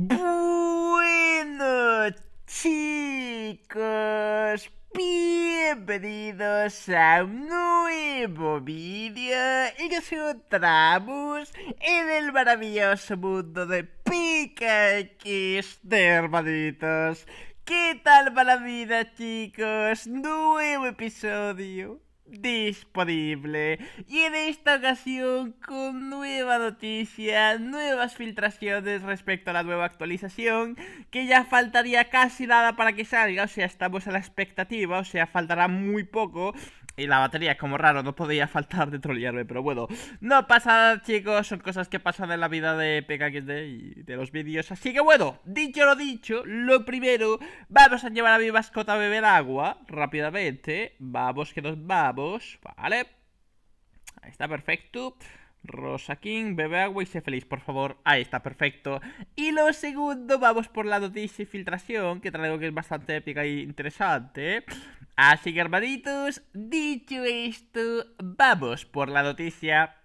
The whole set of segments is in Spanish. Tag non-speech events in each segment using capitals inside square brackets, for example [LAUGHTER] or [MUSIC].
Bueno, chicos, bienvenidos a un nuevo vídeo y nos encontramos en el maravilloso mundo de Pika de hermanitos. ¿Qué tal para la vida, chicos? Nuevo episodio disponible. Y en esta ocasión con nueva noticia, nuevas filtraciones respecto a la nueva actualización, que ya faltaría casi nada para que salga, o sea, estamos a la expectativa, o sea, faltará muy poco. Y la batería es como raro, no podía faltar de trolearme, pero bueno, no pasa nada, chicos, son cosas que pasan en la vida de PKXD y de los vídeos. Así que bueno, dicho lo dicho, lo primero, vamos a llevar a mi mascota a beber agua rápidamente. Vamos, que nos vamos, vale. Ahí está, perfecto. Rosa King, bebe agua y sé feliz, por favor. Ahí está, perfecto. Y lo segundo, vamos por la noticia y filtración, que traigo que es bastante épica e interesante. Así que hermanitos, dicho esto, vamos por la noticia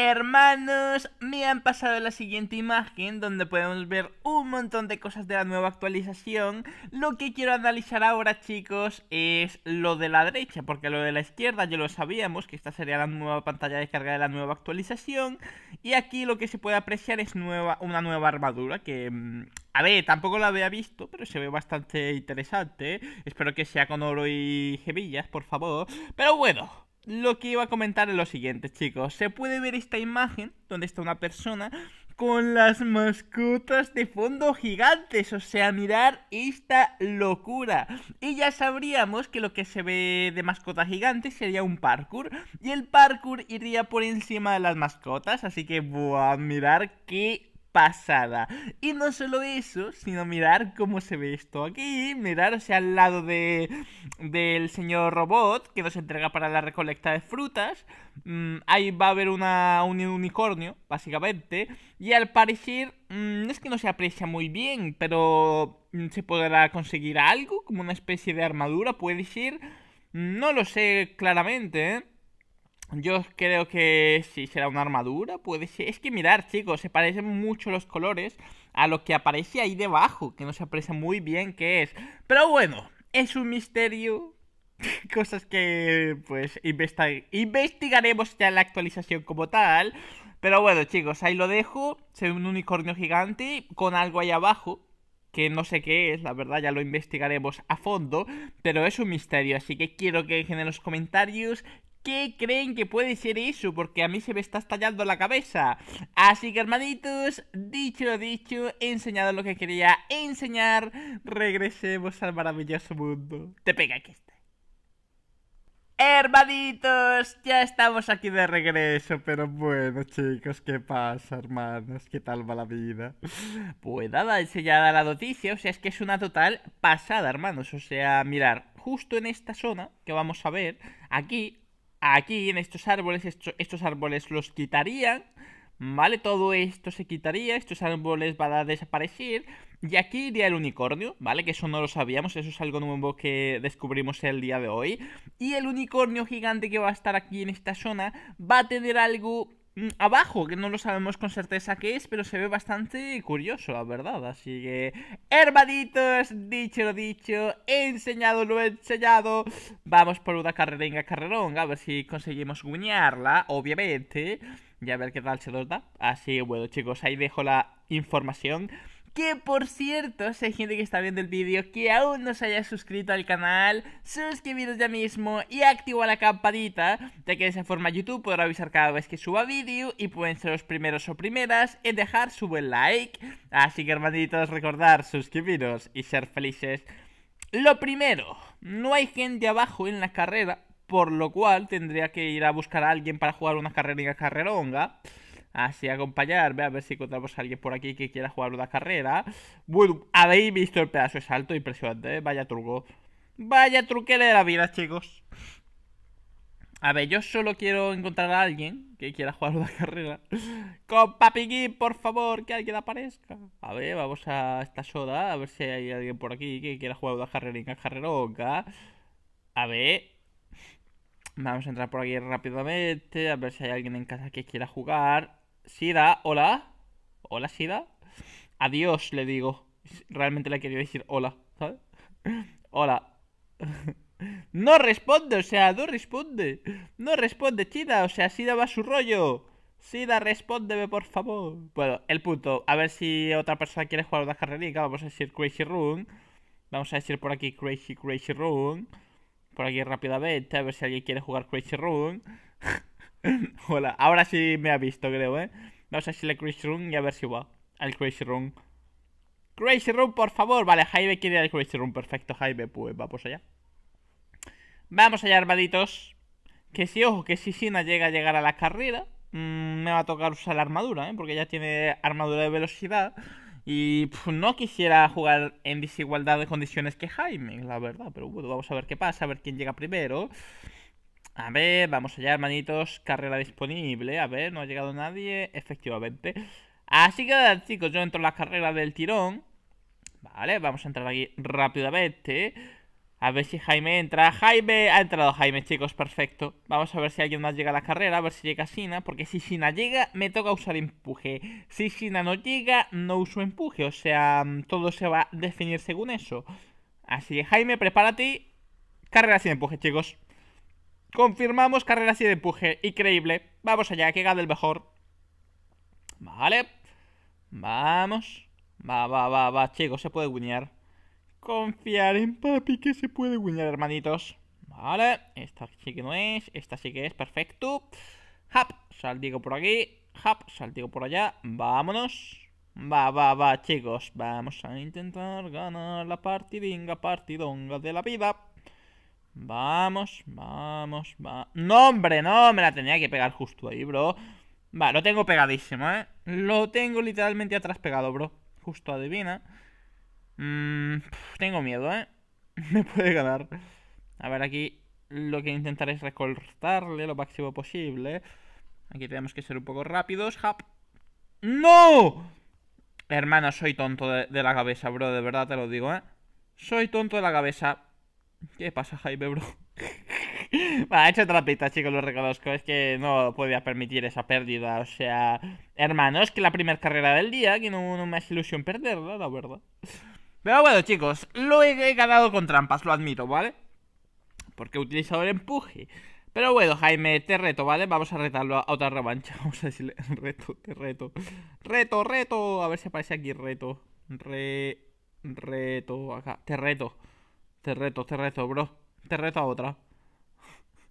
Hermanos, me han pasado la siguiente imagen donde podemos ver un montón de cosas de la nueva actualización. Lo que quiero analizar ahora, chicos, es lo de la derecha, porque lo de la izquierda ya lo sabíamos, que esta sería la nueva pantalla de carga de la nueva actualización. Y aquí lo que se puede apreciar es nueva, una nueva armadura que... Mm, a ver, tampoco la había visto, pero se ve bastante interesante. Espero que sea con oro y gemillas, por favor. Pero bueno, lo que iba a comentar es lo siguiente, chicos. Se puede ver esta imagen donde está una persona con las mascotas de fondo gigantes. O sea, mirar esta locura. Y ya sabríamos que lo que se ve de mascota gigante sería un parkour. Y el parkour iría por encima de las mascotas. Así que, a mirar qué pasada. Y no solo eso, sino mirar cómo se ve esto aquí, mirar sea, al lado de del señor robot que nos entrega para la recolecta de frutas. Mm, ahí va a haber una, un unicornio, básicamente, y al parecer mm, no es que no se aprecia muy bien, pero mm, se podrá conseguir algo, como una especie de armadura, puede ser. No lo sé claramente, ¿eh? Yo creo que Si será una armadura, puede ser. Es que mirar, chicos, se parecen mucho los colores a lo que aparece ahí debajo, que no se aprecia muy bien qué es. Pero bueno, es un misterio. [LAUGHS] Cosas que pues investigaremos ya en la actualización como tal. Pero bueno, chicos, ahí lo dejo. Soy un unicornio gigante con algo ahí abajo que no sé qué es, la verdad ya lo investigaremos a fondo, pero es un misterio, así que quiero que dejen en los comentarios ¿Qué creen que puede ser eso? Porque a mí se me está estallando la cabeza. Así que, hermanitos, dicho lo dicho, he enseñado lo que quería enseñar. Regresemos al maravilloso mundo. Te pega aquí Hermanitos, ya estamos aquí de regreso, pero bueno chicos, ¿qué pasa hermanos? ¿Qué tal va la vida? Pues nada, enseñada la noticia, o sea, es que es una total pasada hermanos, o sea, mirar, justo en esta zona que vamos a ver, aquí aquí en estos árboles, estos árboles los quitarían, ¿vale? Todo esto se quitaría, estos árboles van a desaparecer. Y aquí iría el unicornio, ¿vale? Que eso no lo sabíamos, eso es algo nuevo que descubrimos el día de hoy. Y el unicornio gigante que va a estar aquí en esta zona va a tener algo Mm, abajo, que no lo sabemos con certeza qué es, pero se ve bastante curioso, la verdad. Así que, hermanitos, dicho lo dicho, he enseñado lo he enseñado. Vamos por una carreringa carrerón, a ver si conseguimos guiñarla, obviamente. Y a ver qué tal se nos da. Así que bueno, chicos, ahí dejo la información. Que por cierto, si hay gente que está viendo el vídeo que aún no se haya suscrito al canal, suscribiros ya mismo y activa la campanita, ya que de esa forma YouTube podrá avisar cada vez que suba vídeo y pueden ser los primeros o primeras en dejar su buen like. Así que hermanitos, recordar, suscribiros y ser felices. Lo primero, no hay gente abajo en la carrera, por lo cual tendría que ir a buscar a alguien para jugar una carrera y una carrera ¿ah? honga. Así acompañarme, a ver si encontramos a alguien por aquí que quiera jugar una carrera. Bueno, habéis visto el pedazo de salto, impresionante, ¿eh? vaya truco. Vaya truquera de la vida, chicos. A ver, yo solo quiero encontrar a alguien que quiera jugar una carrera. Con Papiquín, por favor, que alguien aparezca. A ver, vamos a esta soda, a ver si hay alguien por aquí que quiera jugar una carrera carreronca. A ver. Vamos a entrar por aquí rápidamente, a ver si hay alguien en casa que quiera jugar. Sida, hola. Hola, Sida. Adiós, le digo. Realmente le quería decir hola, Hola. [LAUGHS] No responde, o sea, no responde. No responde, Chida, o sea, Sida va a su rollo. Sida, respóndeme, por favor. Bueno, el punto. A ver si otra persona quiere jugar una carrerica. Vamos a decir Crazy Room. Vamos a decir por aquí Crazy, Crazy Room. Por aquí rápidamente, a ver si alguien quiere jugar Crazy Room. [LAUGHS] Hola, ahora sí me ha visto, creo, ¿eh? Vamos a decirle Crazy Room y a ver si va al Crazy Room. Crazy Room, por favor. Vale, Jaime quiere ir al Crazy Room. Perfecto, Jaime. Pues vamos allá. Vamos allá, armaditos. Que si, ojo, que si Sina llega a llegar a la carrera, mm, me va a tocar usar la armadura, ¿eh? Porque ya tiene armadura de velocidad. Y no quisiera jugar en desigualdad de condiciones que Jaime, la verdad. Pero bueno, vamos a ver qué pasa, a ver quién llega primero. A ver, vamos allá, hermanitos. Carrera disponible. A ver, no ha llegado nadie. Efectivamente. Así que, chicos, yo entro en la carrera del tirón. Vale, vamos a entrar aquí rápidamente. A ver si Jaime entra. Jaime, ha entrado Jaime, chicos, perfecto. Vamos a ver si alguien más llega a la carrera, a ver si llega Sina, porque si Sina llega, me toca usar empuje. Si Sina no llega, no uso empuje, o sea, mm, todo se va a definir según eso. Así que Jaime, prepárate. Carrera sin empuje, chicos. Confirmamos carrera así de empuje. Increíble. Vamos allá, que gane el mejor. Vale. Vamos. Va, va, va, va, chicos, se puede guiñar. Confiar en papi que se puede guiñar, hermanitos. Vale, esta sí que no es, esta sí que es, perfecto. Hap, saltigo por aquí, hap, saldigo por allá, vámonos. Va, va, va, chicos, vamos a intentar ganar la partidinga, partidonga de la vida. Vamos, vamos, va. No, hombre, no, me la tenía que pegar justo ahí, bro. Va, lo tengo pegadísimo, ¿eh? Lo tengo literalmente atrás pegado, bro. Justo adivina. Mmm... tengo miedo, ¿eh? [LAUGHS] Me puede ganar. A ver, aquí lo que intentaré es recortarle lo máximo posible. Aquí tenemos que ser un poco rápidos. ja. ¡No! Hermano, soy tonto de, de la cabeza, bro. De verdad te lo digo, ¿eh? Soy tonto de la cabeza. ¿Qué pasa, Jaime, bro? [LAUGHS] Ha hecho trapita, chicos, lo reconozco. Es que no podía permitir esa pérdida. O sea, hermano, es que la primera carrera del día, que no, me hace ilusión perderla, la verdad. Pero bueno, chicos, lo he, he ganado con trampas, lo admito, ¿vale? Porque he utilizado el empuje. Pero bueno, Jaime, te reto, ¿vale? Vamos a retarlo a otra revancha. [LAUGHS] Vamos a decirle, reto, te reto. Reto, reto. A ver si aparece aquí reto. Re, reto, acá. Te reto. Te este reto, te este reto, bro. Te este reto a otra.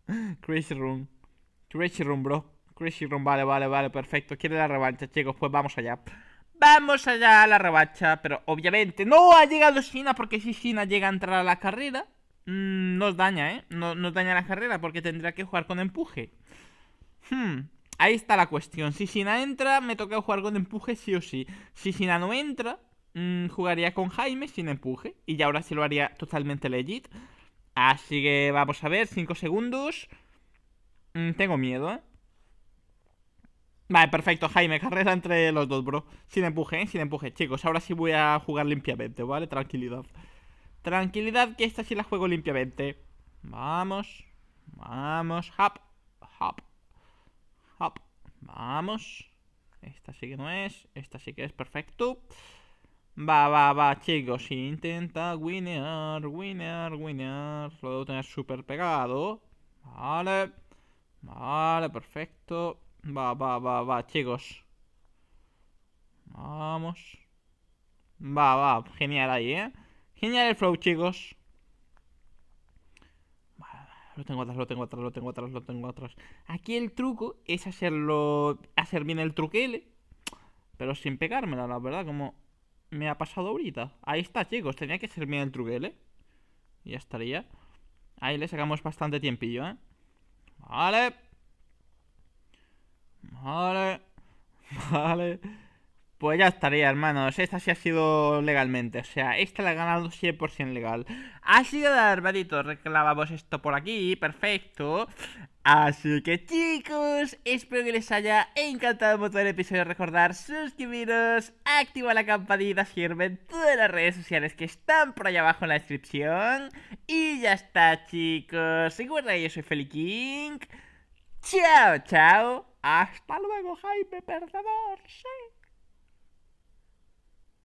[LAUGHS] Crazy Room. Crazy Room, bro. Crazy Room, vale, vale, vale, perfecto. Quiere la revancha, chicos, pues vamos allá. Vamos allá a la revancha, pero obviamente no ha llegado Sina porque si Sina llega a entrar a la carrera, mm, nos daña, ¿eh? No, nos daña la carrera porque tendría que jugar con empuje. Hmm, ahí está la cuestión. Si Sina entra, me toca jugar con empuje sí o sí. Si Sina no entra, Mm, jugaría con Jaime sin empuje. Y ya ahora sí lo haría totalmente legit. Así que vamos a ver, 5 segundos. Mm, tengo miedo, ¿eh? Vale, perfecto, Jaime, [LAUGHS] carrera entre los dos, bro. Sin empuje, ¿eh? sin empuje. Chicos, ahora sí voy a jugar limpiamente, ¿vale? Tranquilidad. Tranquilidad, que esta sí la juego limpiamente. Vamos. Vamos. Hop. Hop. Hop. Vamos. Esta sí que no es. Esta sí que es perfecto. Va, va, va, chicos. Intenta winear, winear, winear. Lo debo tener súper pegado. Vale. Vale, perfecto. Va, va, va, va, chicos. Vamos. Va, va. Genial ahí, ¿eh? Genial el flow, chicos. lo tengo atrás, lo tengo atrás, lo tengo atrás, lo tengo atrás. Aquí el truco es hacerlo... Hacer bien el truquele. Pero sin pegármela, la verdad, como me ha pasado ahorita. Ahí está, chicos. Tenía que ser el el ¿eh? Ya estaría. Ahí le sacamos bastante tiempillo, ¿eh? Vale. Vale. [LAUGHS] Vale. Pues ya estaría, hermanos. Esta sí ha sido legalmente. O sea, esta la he ganado 100% legal. sido que, hermanitos, reclamamos esto por aquí. Perfecto. Así que, chicos, espero que les haya encantado motor el episodio. Recordar, suscribiros, Activa la campanita, sirven en todas las redes sociales que están por allá abajo en la descripción. Y ya está, chicos. Recuerda, yo soy Feli King. Chao, chao. Hasta luego, Jaime Perdedor. Sí.